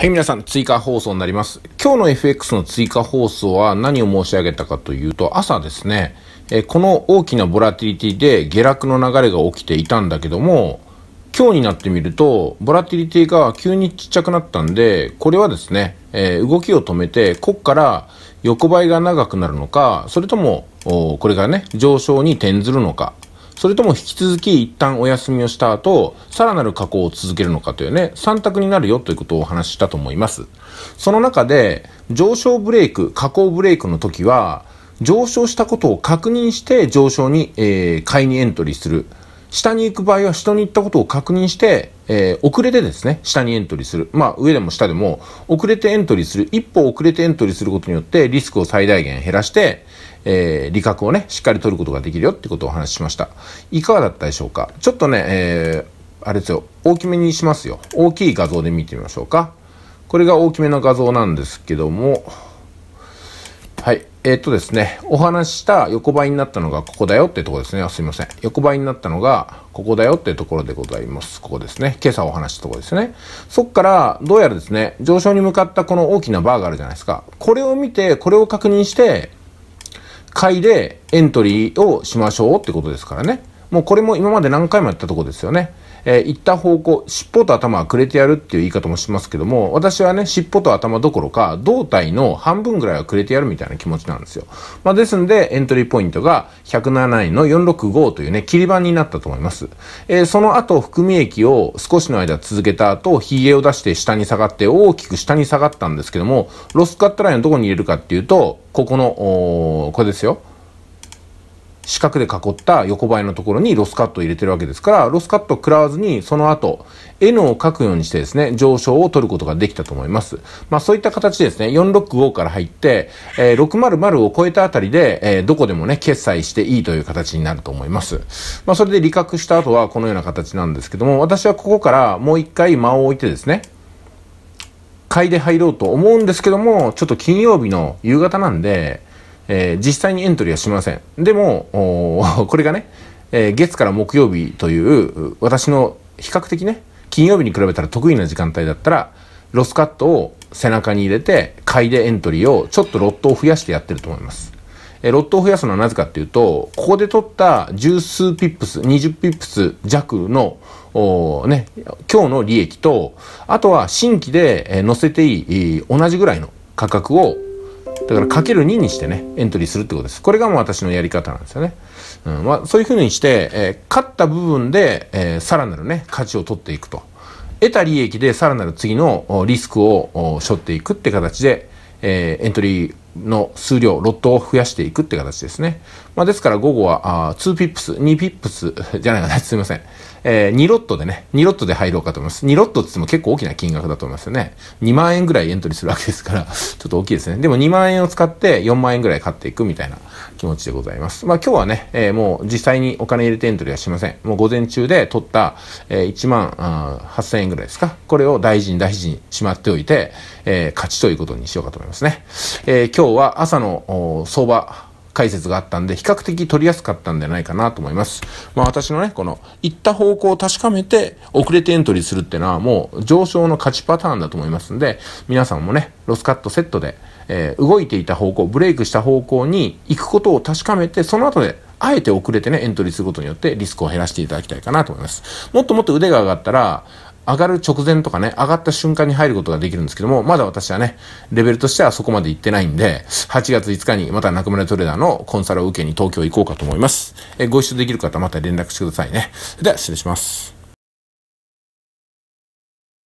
はい、皆さん、追加放送になります。今日の FX の追加放送は何を申し上げたかというと、朝ですね、えこの大きなボラティリティで下落の流れが起きていたんだけども、今日になってみると、ボラティリティが急にちっちゃくなったんで、これはですね、え動きを止めて、こっから横ばいが長くなるのか、それとも、これがね、上昇に転ずるのか、それとも引き続き一旦お休みをした後、さらなる加工を続けるのかというね、3択になるよということをお話ししたと思います。その中で、上昇ブレイク、下降ブレイクの時は、上昇したことを確認して上昇に、えー、買いにエントリーする。下に行く場合は下に行ったことを確認して、えー、遅れてですね、下にエントリーする。まあ、上でも下でも、遅れてエントリーする。一歩遅れてエントリーすることによって、リスクを最大限減らして、えー、利確をね、しっかり取ることができるよってことをお話ししました。いかがだったでしょうかちょっとね、えー、あれですよ、大きめにしますよ。大きい画像で見てみましょうか。これが大きめの画像なんですけども、はい。えー、っとですね、お話した横ばいになったのがここだよってとこですね。すみません。横ばいになったのがここだよってところでございます。ここですね。今朝お話したところですね。そっから、どうやらですね、上昇に向かったこの大きなバーがあるじゃないですか。これを見て、これを確認して、買いでエントリーをしましょうってことですからね。もうこれも今まで何回もやったとこですよね。えー、行った方向、尻尾と頭はくれてやるっていう言い方もしますけども、私はね、尻尾と頭どころか、胴体の半分ぐらいはくれてやるみたいな気持ちなんですよ。まあ、ですんで、エントリーポイントが107位の465というね、切り板になったと思います。えー、その後、含み益を少しの間続けた後、ゲを出して下に下がって、大きく下に下がったんですけども、ロスカットラインをどこに入れるかっていうと、ここの、これですよ。四角で囲った横ばいのところにロスカットを入れてるわけですから、ロスカットを食らわずに、その後、N を書くようにしてですね、上昇を取ることができたと思います。まあそういった形ですね、465から入って、えー、600を超えたあたりで、えー、どこでもね、決済していいという形になると思います。まあそれで利確した後はこのような形なんですけども、私はここからもう一回間を置いてですね、買いで入ろうと思うんですけども、ちょっと金曜日の夕方なんで、えー、実際にエントリーはしません。でも、これがね、えー、月から木曜日という、私の比較的ね、金曜日に比べたら得意な時間帯だったら、ロスカットを背中に入れて、買いでエントリーをちょっとロットを増やしてやってると思います。えロットを増やすのはなぜかっていうと、ここで取った十数ピップス、20ピップス弱の、ね、今日の利益と、あとは新規で載せていい、同じぐらいの価格をだからかける2にしてね、エントリーするってことです。これがもう私のやり方なんですよね。うん、まあ、そういうふうにして、えー、勝った部分で、えー、さらなるね、価値を取っていくと。得た利益でさらなる次のリスクを背負っていくって形で、えー、エントリーの数量、ロットを増やしていくって形ですね。まあ、ですから午後はあ2ピップス、2ピップスじゃないかな、すいません。えー、2ロットでね、2ロットで入ろうかと思います。2ロットって言っても結構大きな金額だと思いますよね。2万円ぐらいエントリーするわけですから、ちょっと大きいですね。でも2万円を使って4万円ぐらい買っていくみたいな気持ちでございます。まあ今日はね、えー、もう実際にお金入れてエントリーはしません。もう午前中で取った、えー、1万8000円ぐらいですか。これを大事に大事にしまっておいて、えー、勝ちということにしようかと思いますね。えー、今日は朝の相場、解説があったんで、比較的取りやすかったんじゃないかなと思います。まあ私のね、この、行った方向を確かめて、遅れてエントリーするっていうのはもう上昇の勝ちパターンだと思いますんで、皆さんもね、ロスカットセットで、えー、動いていた方向、ブレイクした方向に行くことを確かめて、その後で、あえて遅れてね、エントリーすることによってリスクを減らしていただきたいかなと思います。もっともっと腕が上がったら、上がる直前とかね、上がった瞬間に入ることができるんですけども、まだ私はね、レベルとしてはそこまで行ってないんで、8月5日にまた中村トレーダーのコンサルを受けに東京行こうかと思います。えご一緒できる方また連絡してくださいね。では、失礼します。